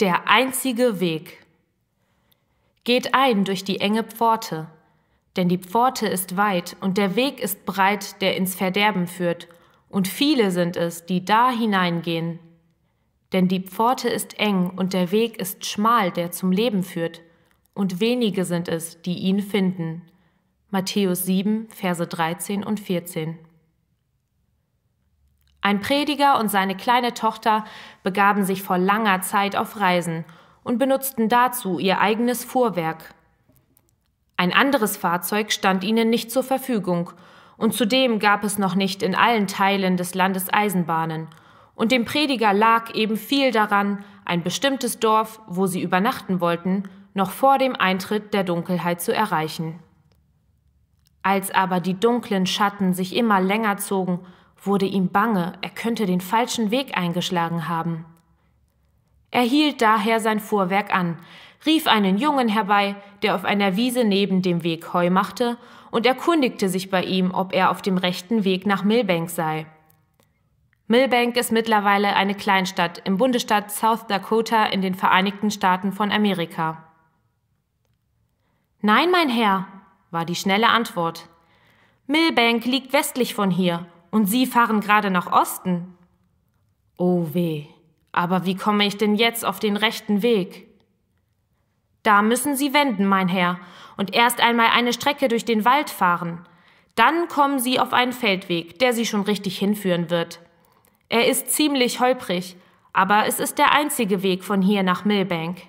Der einzige Weg. Geht ein durch die enge Pforte, denn die Pforte ist weit und der Weg ist breit, der ins Verderben führt, und viele sind es, die da hineingehen. Denn die Pforte ist eng und der Weg ist schmal, der zum Leben führt, und wenige sind es, die ihn finden. Matthäus 7, Verse 13 und 14. Ein Prediger und seine kleine Tochter begaben sich vor langer Zeit auf Reisen und benutzten dazu ihr eigenes Fuhrwerk. Ein anderes Fahrzeug stand ihnen nicht zur Verfügung, und zudem gab es noch nicht in allen Teilen des Landes Eisenbahnen, und dem Prediger lag eben viel daran, ein bestimmtes Dorf, wo sie übernachten wollten, noch vor dem Eintritt der Dunkelheit zu erreichen. Als aber die dunklen Schatten sich immer länger zogen wurde ihm bange, er könnte den falschen Weg eingeschlagen haben. Er hielt daher sein Fuhrwerk an, rief einen Jungen herbei, der auf einer Wiese neben dem Weg Heu machte, und erkundigte sich bei ihm, ob er auf dem rechten Weg nach Millbank sei. Millbank ist mittlerweile eine Kleinstadt im Bundesstaat South Dakota in den Vereinigten Staaten von Amerika. Nein, mein Herr, war die schnelle Antwort. Millbank liegt westlich von hier und Sie fahren gerade nach Osten. Oh weh, aber wie komme ich denn jetzt auf den rechten Weg? Da müssen Sie wenden, mein Herr, und erst einmal eine Strecke durch den Wald fahren. Dann kommen Sie auf einen Feldweg, der Sie schon richtig hinführen wird. Er ist ziemlich holprig, aber es ist der einzige Weg von hier nach Millbank.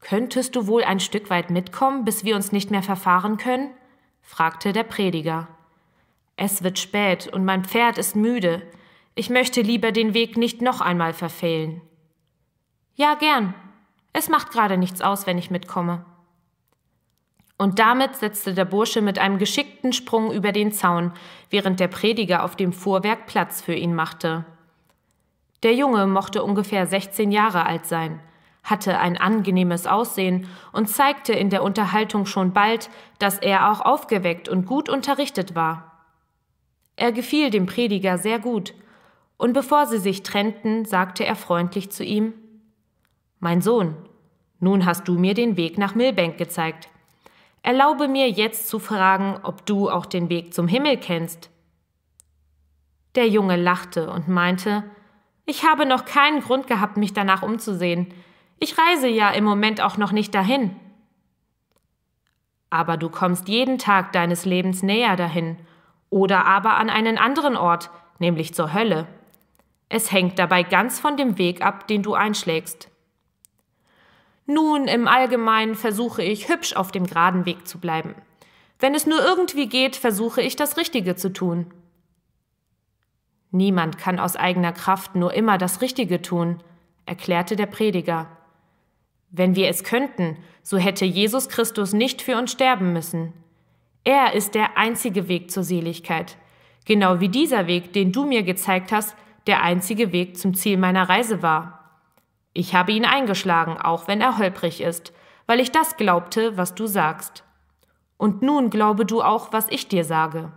Könntest du wohl ein Stück weit mitkommen, bis wir uns nicht mehr verfahren können? fragte der Prediger. Es wird spät und mein Pferd ist müde. Ich möchte lieber den Weg nicht noch einmal verfehlen. Ja, gern. Es macht gerade nichts aus, wenn ich mitkomme. Und damit setzte der Bursche mit einem geschickten Sprung über den Zaun, während der Prediger auf dem Fuhrwerk Platz für ihn machte. Der Junge mochte ungefähr 16 Jahre alt sein, hatte ein angenehmes Aussehen und zeigte in der Unterhaltung schon bald, dass er auch aufgeweckt und gut unterrichtet war. Er gefiel dem Prediger sehr gut, und bevor sie sich trennten, sagte er freundlich zu ihm Mein Sohn, nun hast du mir den Weg nach Milbank gezeigt. Erlaube mir jetzt zu fragen, ob du auch den Weg zum Himmel kennst. Der Junge lachte und meinte Ich habe noch keinen Grund gehabt, mich danach umzusehen. Ich reise ja im Moment auch noch nicht dahin. Aber du kommst jeden Tag deines Lebens näher dahin, oder aber an einen anderen Ort, nämlich zur Hölle. Es hängt dabei ganz von dem Weg ab, den du einschlägst. Nun, im Allgemeinen versuche ich hübsch auf dem geraden Weg zu bleiben. Wenn es nur irgendwie geht, versuche ich das Richtige zu tun. Niemand kann aus eigener Kraft nur immer das Richtige tun, erklärte der Prediger. Wenn wir es könnten, so hätte Jesus Christus nicht für uns sterben müssen. Er ist der einzige Weg zur Seligkeit, genau wie dieser Weg, den du mir gezeigt hast, der einzige Weg zum Ziel meiner Reise war. Ich habe ihn eingeschlagen, auch wenn er holprig ist, weil ich das glaubte, was du sagst. Und nun glaube du auch, was ich dir sage.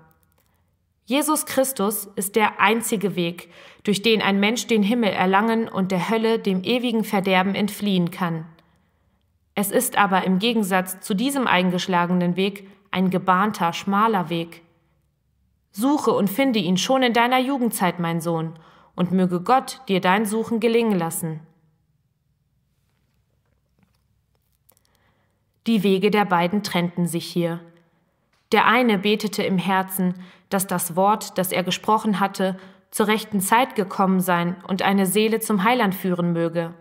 Jesus Christus ist der einzige Weg, durch den ein Mensch den Himmel erlangen und der Hölle, dem ewigen Verderben, entfliehen kann. Es ist aber im Gegensatz zu diesem eingeschlagenen Weg ein gebahnter, schmaler Weg. Suche und finde ihn schon in deiner Jugendzeit, mein Sohn, und möge Gott dir dein Suchen gelingen lassen. Die Wege der beiden trennten sich hier. Der eine betete im Herzen, dass das Wort, das er gesprochen hatte, zur rechten Zeit gekommen sein und eine Seele zum Heiland führen möge.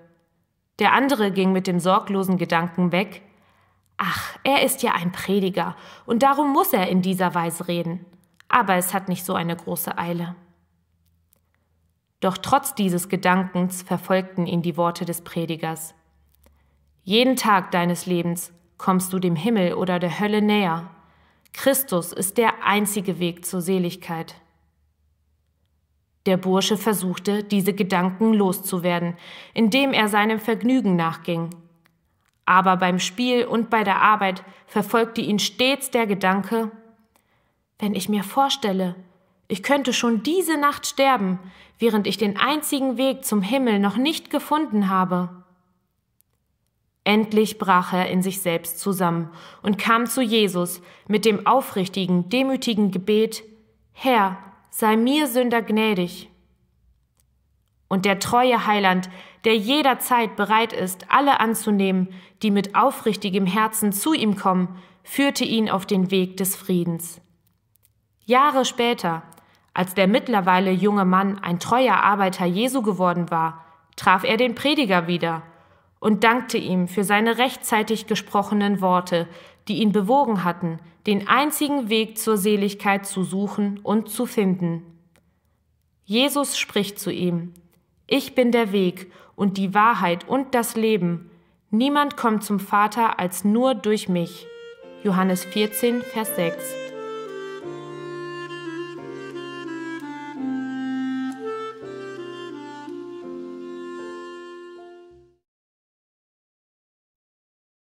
Der andere ging mit dem sorglosen Gedanken weg, Ach, er ist ja ein Prediger, und darum muss er in dieser Weise reden. Aber es hat nicht so eine große Eile. Doch trotz dieses Gedankens verfolgten ihn die Worte des Predigers. Jeden Tag deines Lebens kommst du dem Himmel oder der Hölle näher. Christus ist der einzige Weg zur Seligkeit. Der Bursche versuchte, diese Gedanken loszuwerden, indem er seinem Vergnügen nachging, aber beim Spiel und bei der Arbeit verfolgte ihn stets der Gedanke, wenn ich mir vorstelle, ich könnte schon diese Nacht sterben, während ich den einzigen Weg zum Himmel noch nicht gefunden habe. Endlich brach er in sich selbst zusammen und kam zu Jesus mit dem aufrichtigen, demütigen Gebet Herr, sei mir Sünder gnädig. Und der treue Heiland der jederzeit bereit ist, alle anzunehmen, die mit aufrichtigem Herzen zu ihm kommen, führte ihn auf den Weg des Friedens. Jahre später, als der mittlerweile junge Mann ein treuer Arbeiter Jesu geworden war, traf er den Prediger wieder und dankte ihm für seine rechtzeitig gesprochenen Worte, die ihn bewogen hatten, den einzigen Weg zur Seligkeit zu suchen und zu finden. Jesus spricht zu ihm, ich bin der Weg und die Wahrheit und das Leben. Niemand kommt zum Vater als nur durch mich. Johannes 14, Vers 6.